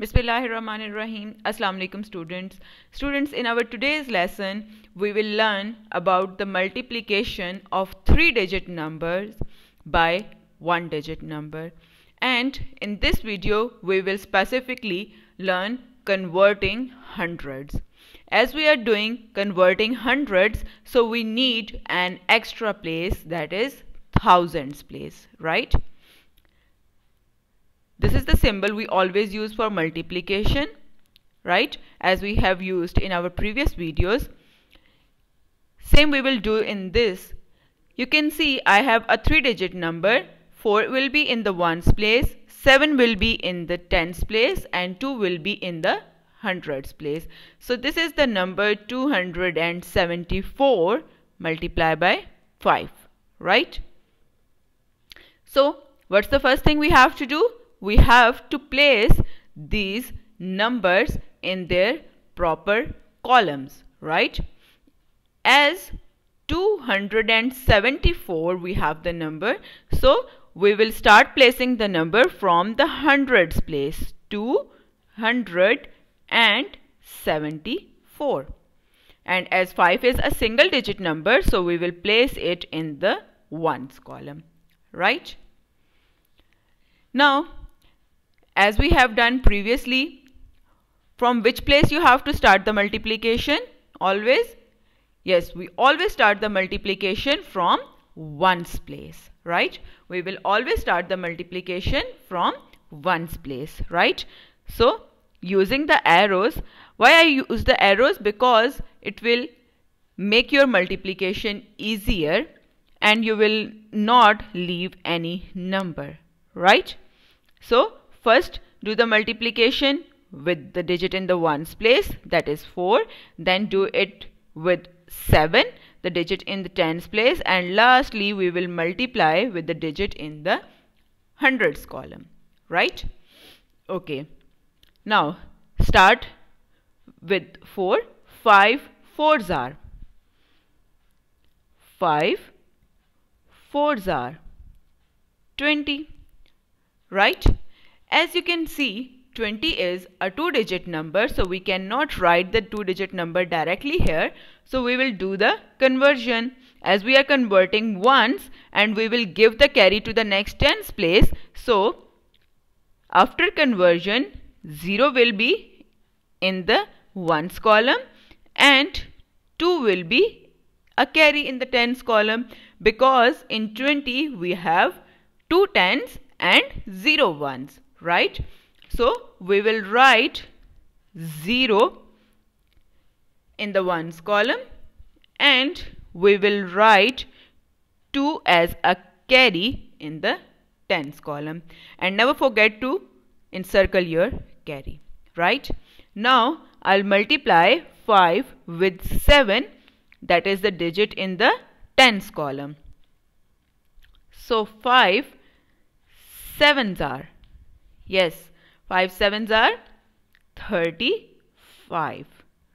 Bismillahirrahmanirrahim. Assalamu alaikum students. Students in our today's lesson we will learn about the multiplication of three digit numbers by one digit number. And in this video we will specifically learn converting hundreds. As we are doing converting hundreds so we need an extra place that is thousands place right this is the symbol we always use for multiplication, right? As we have used in our previous videos. Same we will do in this. You can see I have a three digit number. 4 will be in the ones place, 7 will be in the tens place and 2 will be in the hundreds place. So this is the number 274 multiplied by 5, right? So what's the first thing we have to do? we have to place these numbers in their proper columns, right? As 274 we have the number, so we will start placing the number from the hundreds place, 274. And as 5 is a single digit number, so we will place it in the ones column, right? Now, as we have done previously from which place you have to start the multiplication always yes we always start the multiplication from ones place right we will always start the multiplication from ones place right so using the arrows why I use the arrows because it will make your multiplication easier and you will not leave any number right so First, do the multiplication with the digit in the ones place, that is 4. Then do it with 7, the digit in the tens place. And lastly, we will multiply with the digit in the hundreds column, right? Okay. Now, start with 4. 5 fours are. 5 fours are. 20, right? As you can see, 20 is a two-digit number, so we cannot write the two-digit number directly here. So we will do the conversion. As we are converting ones and we will give the carry to the next tens place. So after conversion, 0 will be in the ones column and 2 will be a carry in the tens column because in 20 we have 2 tens and 0 ones right? So we will write 0 in the ones column and we will write 2 as a carry in the tens column and never forget to encircle your carry right now I'll multiply 5 with 7 that is the digit in the tens column so 5 sevens are Yes, 5 sevens are 35,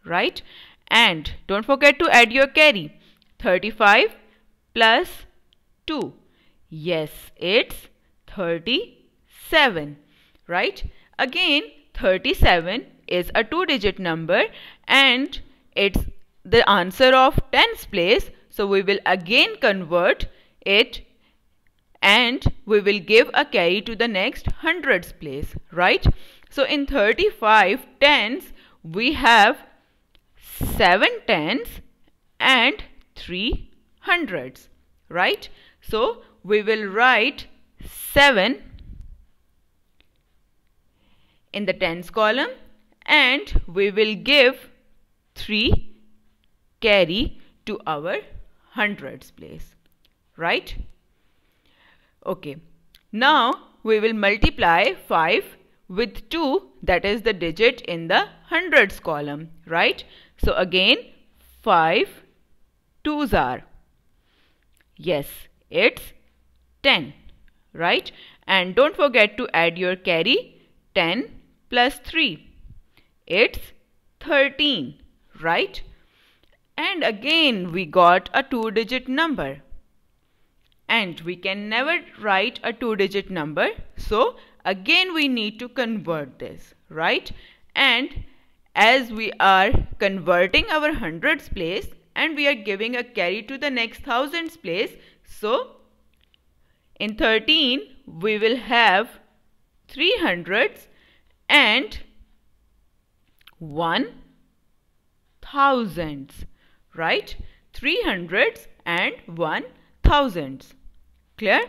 right? And don't forget to add your carry. 35 plus 2. Yes, it's 37, right? Again, 37 is a two-digit number and it's the answer of tens place. So we will again convert it and we will give a carry to the next hundreds place, right? So in 35 tens, we have 7 tens and 3 hundreds, right? So we will write 7 in the tens column and we will give 3 carry to our hundreds place, right? Okay. Now we will multiply 5 with 2 that is the digit in the hundreds column. Right. So again 5 2s are. Yes. It's 10. Right. And don't forget to add your carry 10 plus 3. It's 13. Right. And again we got a two digit number and we can never write a two digit number so again we need to convert this right and as we are converting our hundreds place and we are giving a carry to the next thousands place so in 13 we will have 300s and 1000s right 300s and 1000s Clear?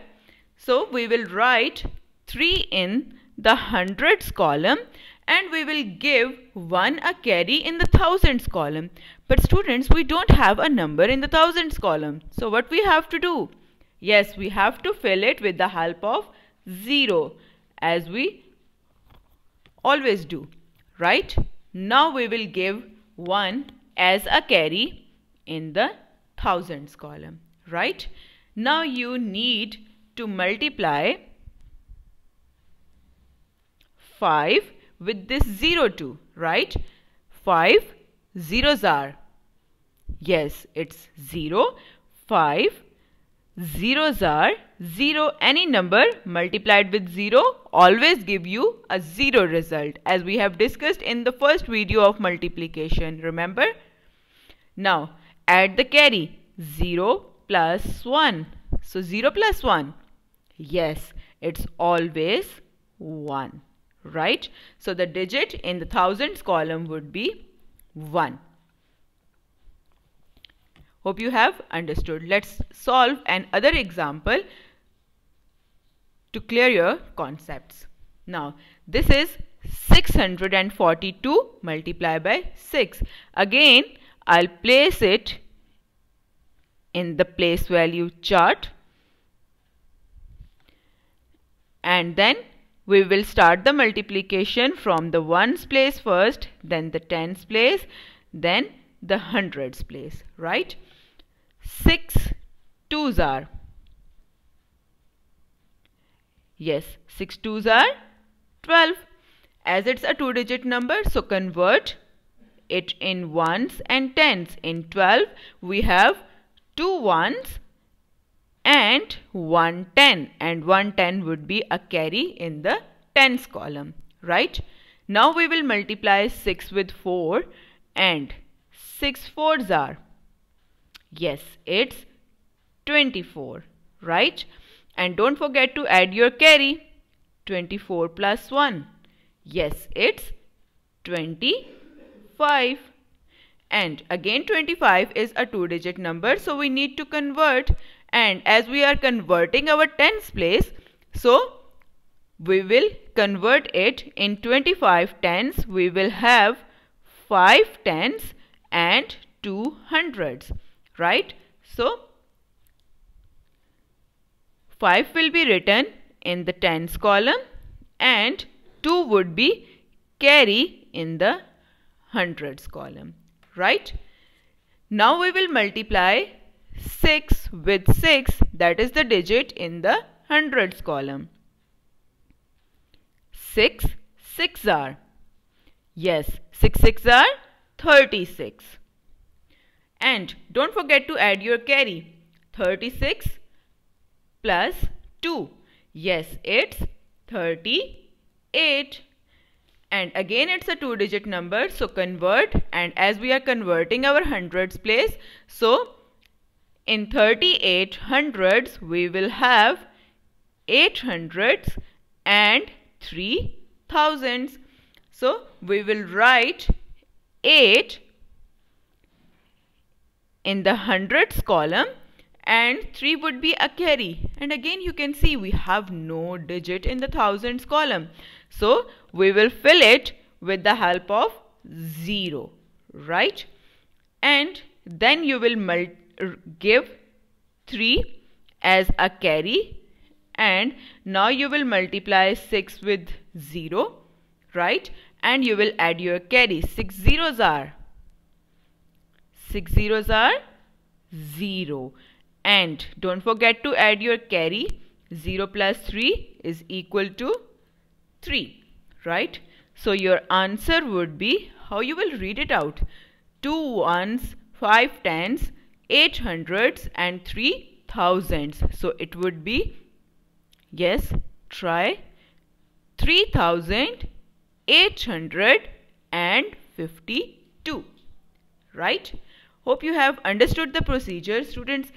So we will write 3 in the hundreds column and we will give 1 a carry in the thousands column. But students, we don't have a number in the thousands column. So what we have to do? Yes, we have to fill it with the help of 0 as we always do, right? Now we will give 1 as a carry in the thousands column, right? Now you need to multiply 5 with this 0 too, right? 5 zeros are. Yes, it's 0, 5, zeros are 0. Any number multiplied with 0 always give you a 0 result as we have discussed in the first video of multiplication, remember? Now, add the carry. 0 plus 1. So 0 plus 1. Yes, it's always 1. Right? So the digit in the thousands column would be 1. Hope you have understood. Let's solve an other example to clear your concepts. Now, this is 642 multiplied by 6. Again, I'll place it in the place value chart and then we will start the multiplication from the ones place first then the tens place then the hundreds place right Six twos are yes Six twos are 12 as it's a two digit number so convert it in ones and tens in 12 we have two ones and one ten and one ten would be a carry in the tens column right now we will multiply 6 with 4 and 6 fours are yes it's 24 right and don't forget to add your carry 24 plus 1 yes it's 25 and again 25 is a two digit number so we need to convert and as we are converting our tens place so we will convert it in 25 tens we will have 5 tens and 2 hundreds right so 5 will be written in the tens column and 2 would be carry in the hundreds column right? Now we will multiply 6 with 6 that is the digit in the hundreds column. 6 6 are. Yes, 6 6 are 36. And don't forget to add your carry. 36 plus 2. Yes, it's 38 and again it's a two digit number so convert and as we are converting our hundreds place so in 38 hundreds we will have 8 hundreds and 3 thousands so we will write 8 in the hundreds column and 3 would be a carry and again you can see we have no digit in the thousands column so we will fill it with the help of 0, right? And then you will give 3 as a carry and now you will multiply 6 with 0, right? And you will add your carry. 6 zeros are 6 zeros are 0 and don't forget to add your carry 0 plus 3 is equal to 3 right so your answer would be how you will read it out 2 ones 5 tens 8 hundreds and 3 thousands so it would be yes try 3852 right hope you have understood the procedure students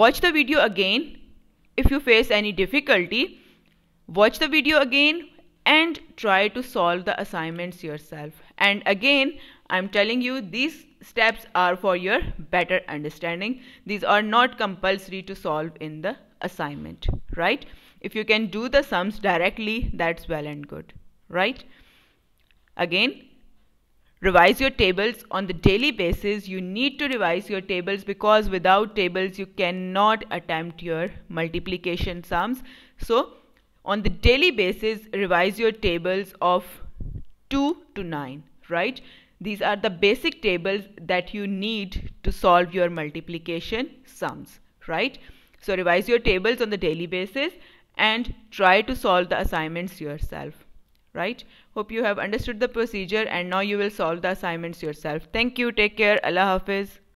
watch the video again if you face any difficulty Watch the video again and try to solve the assignments yourself. And again, I'm telling you these steps are for your better understanding. These are not compulsory to solve in the assignment, right? If you can do the sums directly, that's well and good, right? Again, revise your tables on the daily basis. You need to revise your tables because without tables, you cannot attempt your multiplication sums. So, on the daily basis revise your tables of 2 to 9 right these are the basic tables that you need to solve your multiplication sums right so revise your tables on the daily basis and try to solve the assignments yourself right hope you have understood the procedure and now you will solve the assignments yourself thank you take care allah hafiz